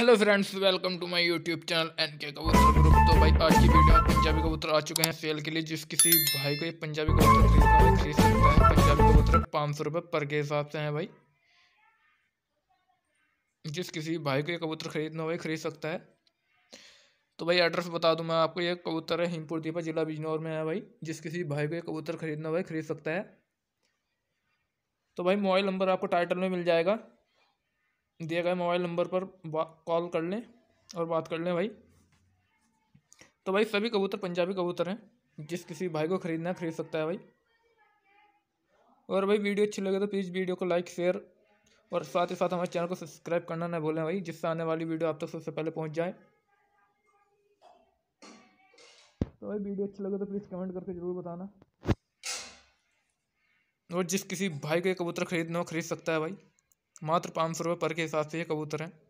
hello friends welcome to my YouTube channel N K Kabutar group तो भाई आज की वीडियो में पंजाबी कबूतर आ चुके हैं सेल के लिए जिस किसी भाई को ये पंजाबी कबूतर खरीदना है खरीद सकता है पंजाबी कबूतर पाँच सौ रुपये पर के हिसाब से हैं भाई जिस किसी भाई को ये कबूतर खरीदना हो खरीद सकता है तो भाई एड्रेस बता दूँ मैं आपको ये कबूतर है हिमपुर दीपा जिला बिजनौर में है भाई जिस किसी भाई को ये कबूतर खरीदना हो खरीद सकता है तो भाई मोबाइल नंबर आपको टाइटल में मिल जाएगा दिए गए मोबाइल नंबर पर कॉल कर लें और बात कर लें भाई तो भाई सभी कबूतर पंजाबी कबूतर हैं जिस किसी भाई को ख़रीदना है ख़रीद सकता है भाई और भाई वीडियो अच्छी लगे तो प्लीज़ वीडियो को लाइक शेयर और साथ ही साथ हमारे चैनल को सब्सक्राइब करना ना भूलें भाई जिससे आने वाली वीडियो आप तक तो सबसे पहले पहुँच जाए तो भाई वीडियो अच्छी लगे तो प्लीज़ कमेंट करके ज़रूर बताना और जिस किसी भाई को कबूतर खरीदना हो खरीद सकता है भाई मात्र पाँच सौ रुपये पर के हिसाब से ये कबूतर हैं